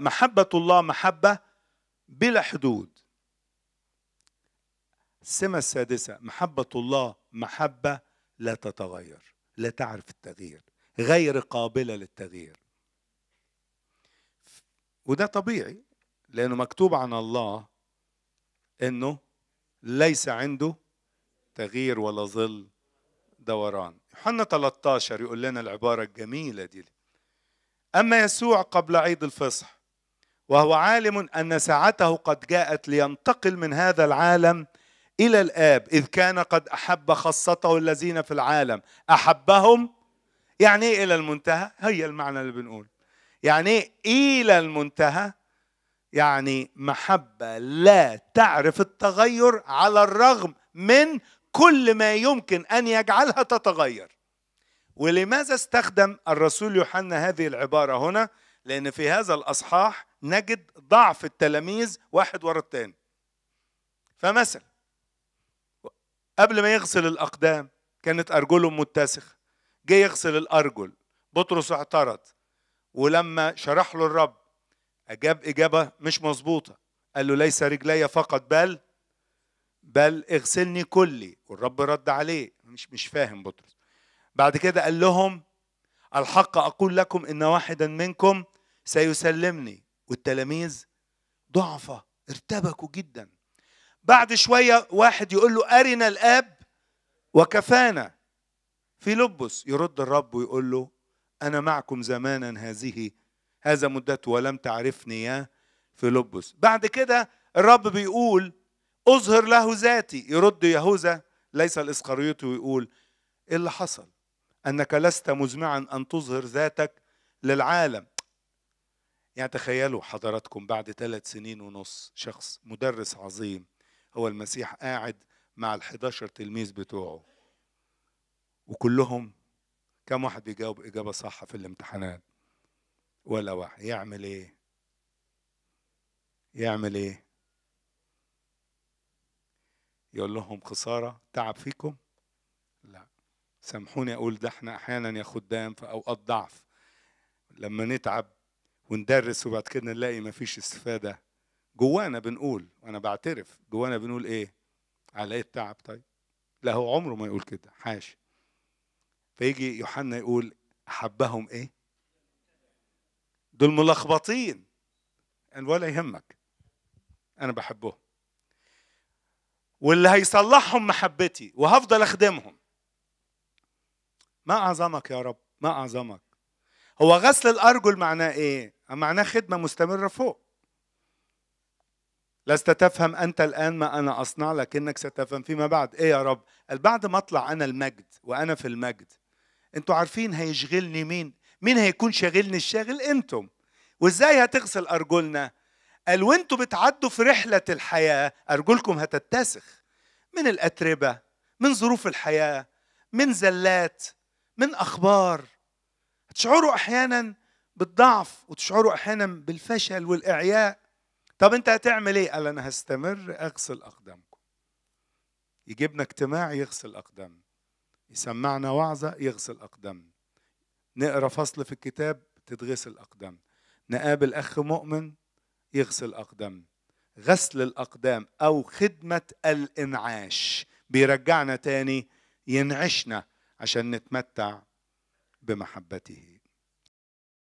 محبة الله محبة بلا حدود السمة السادسة محبة الله محبة لا تتغير لا تعرف التغيير غير قابلة للتغيير وده طبيعي لأنه مكتوب عن الله أنه ليس عنده تغيير ولا ظل دوران يوحنا 13 يقول لنا العبارة الجميلة دي أما يسوع قبل عيد الفصح وهو عالم ان ساعته قد جاءت لينتقل من هذا العالم الى الاب اذ كان قد احب خاصته الذين في العالم احبهم يعني ايه الى المنتهى هي المعنى اللي بنقول يعني ايه الى المنتهى يعني محبه لا تعرف التغير على الرغم من كل ما يمكن ان يجعلها تتغير ولماذا استخدم الرسول يوحنا هذه العباره هنا لأن في هذا الأصحاح نجد ضعف التلاميذ واحد ورا الثاني فمثلا قبل ما يغسل الأقدام كانت ارجله متسخة جه يغسل الأرجل بطرس اعترض ولما شرح له الرب أجاب إجابة مش مظبوطة قال له ليس رجلي فقط بل بل اغسلني كلي والرب رد عليه مش مش فاهم بطرس بعد كده قال لهم الحق أقول لكم إن واحدا منكم سيسلمني والتلاميذ ضعفة ارتبكوا جدا بعد شوية واحد يقول له أرنا الآب وكفانا في لبس يرد الرب ويقول له أنا معكم زمانا هذه هذا مدته ولم تعرفني يا في لبس بعد كده الرب بيقول أظهر له ذاتي يرد يهوذا ليس الإسقريوطي ويقول إيه اللي حصل أنك لست مزمعا أن تظهر ذاتك للعالم يعني تخيلوا حضراتكم بعد ثلاث سنين ونص شخص مدرس عظيم هو المسيح قاعد مع ال 11 تلميذ بتوعه وكلهم كم واحد بيجاوب إجابة صح في الامتحانات ولا واحد يعمل إيه يعمل إيه يقول لهم خسارة تعب فيكم لا سامحوني أقول ده احنا أحيانا يا خدام في أوقات ضعف لما نتعب وندرس وبعد كده نلاقي مفيش استفاده جوانا بنقول وانا بعترف جوانا بنقول ايه على ايه التعب طيب لا هو عمره ما يقول كده حاش فيجي يوحنا يقول احبهم ايه دول ملخبطين يعني ولا يهمك انا بحبهم واللي هيصلحهم محبتي وهفضل اخدمهم ما اعظمك يا رب ما اعظمك هو غسل الارجل معناه ايه معناه خدمة مستمرة فوق لست تفهم أنت الآن ما أنا أصنع لكنك ستفهم فيما بعد إيه يا رب قال بعد ما أطلع أنا المجد وأنا في المجد أنتوا عارفين هيشغلني مين مين هيكون شاغلني الشاغل أنتم وإزاي هتغسل أرجلنا قال وانتوا بتعدوا في رحلة الحياة أرجلكم هتتسخ من الأتربة من ظروف الحياة من زلات من أخبار هتشعروا أحيانا بالضعف وتشعروا احيانا بالفشل والاعياء طب انت هتعمل ايه قال انا هستمر اغسل اقدامكم يجيبنا اجتماع يغسل اقدام يسمعنا وعظه يغسل اقدام نقرا فصل في الكتاب تتغسل اقدام نقابل اخ مؤمن يغسل اقدام غسل الاقدام او خدمه الانعاش بيرجعنا تاني ينعشنا عشان نتمتع بمحبته